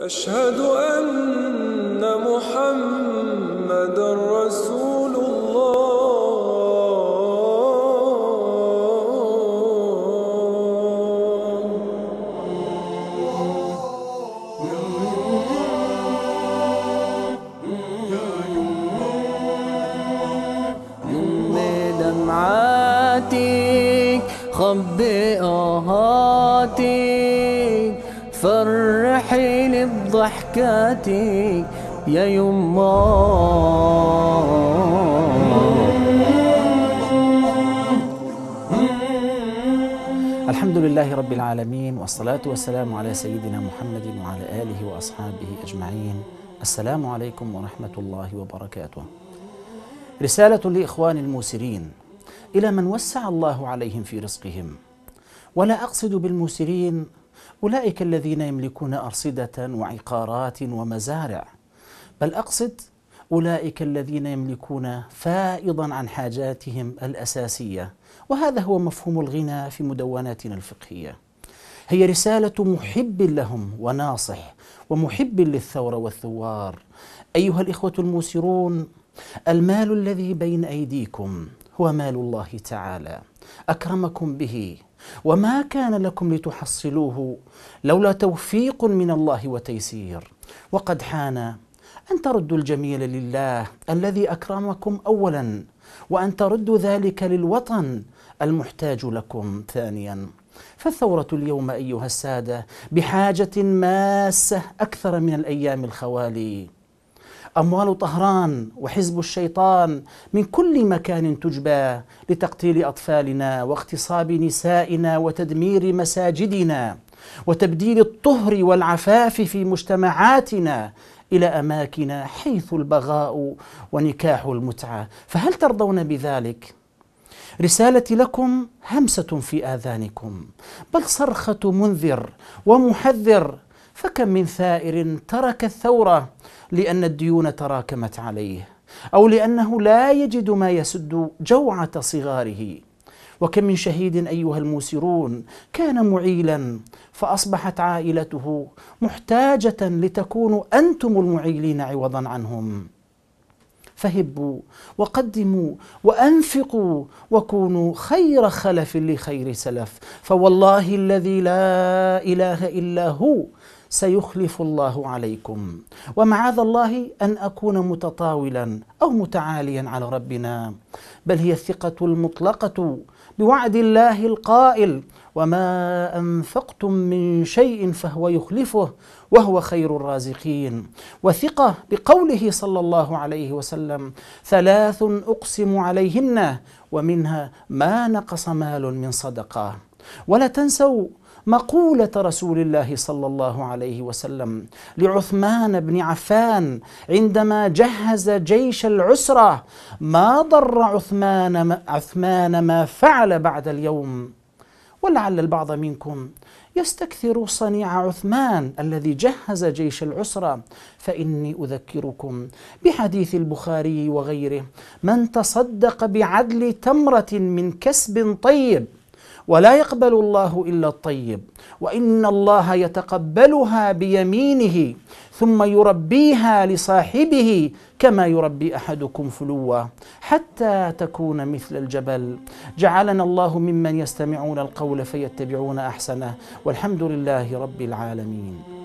أشهد أن محمد رسول الله يم دمعاتك خبئ هاتك ضحكاتي يا يما الحمد لله رب العالمين والصلاة والسلام على سيدنا محمد وعلى آله وأصحابه أجمعين السلام عليكم ورحمة الله وبركاته رسالة لإخوان الموسرين إلى من وسع الله عليهم في رزقهم ولا أقصد بالموسرين أولئك الذين يملكون أرصدة وعقارات ومزارع بل أقصد أولئك الذين يملكون فائضا عن حاجاتهم الأساسية وهذا هو مفهوم الغنى في مدوناتنا الفقهية هي رسالة محب لهم وناصح ومحب للثورة والثوار أيها الإخوة الموسرون المال الذي بين أيديكم هو مال الله تعالى اكرمكم به وما كان لكم لتحصلوه لولا توفيق من الله وتيسير وقد حان ان تردوا الجميل لله الذي اكرمكم اولا وان تردوا ذلك للوطن المحتاج لكم ثانيا فالثورة اليوم أيها السادة بحاجة ماسة أكثر من الأيام الخوالي أموال طهران وحزب الشيطان من كل مكان تجبى لتقتيل أطفالنا واغتصاب نسائنا وتدمير مساجدنا وتبديل الطهر والعفاف في مجتمعاتنا إلى أماكن حيث البغاء ونكاح المتعة فهل ترضون بذلك؟ رسالتي لكم همسة في آذانكم بل صرخة منذر ومحذر فكم من ثائر ترك الثوره لان الديون تراكمت عليه او لانه لا يجد ما يسد جوعه صغاره وكم من شهيد ايها الموسرون كان معيلا فاصبحت عائلته محتاجه لتكونوا انتم المعيلين عوضا عنهم فهبوا وقدموا وانفقوا وكونوا خير خلف لخير سلف فوالله الذي لا اله الا هو سيخلف الله عليكم ومعاذ الله ان اكون متطاولا او متعاليا على ربنا بل هي الثقه المطلقه بوعد الله القائل وما انفقتم من شيء فهو يخلفه وهو خير الرازقين وثقه بقوله صلى الله عليه وسلم ثلاث اقسم عليهن ومنها ما نقص مال من صدقه ولا تنسوا مقولة رسول الله صلى الله عليه وسلم لعثمان بن عفان عندما جهز جيش العسرة ما ضر عثمان ما, عثمان ما فعل بعد اليوم ولعل البعض منكم يستكثر صنيع عثمان الذي جهز جيش العسرة فإني أذكركم بحديث البخاري وغيره من تصدق بعدل تمرة من كسب طيب ولا يقبل الله الا الطيب وان الله يتقبلها بيمينه ثم يربيها لصاحبه كما يربي احدكم فلوه حتى تكون مثل الجبل جعلنا الله ممن يستمعون القول فيتبعون احسنه والحمد لله رب العالمين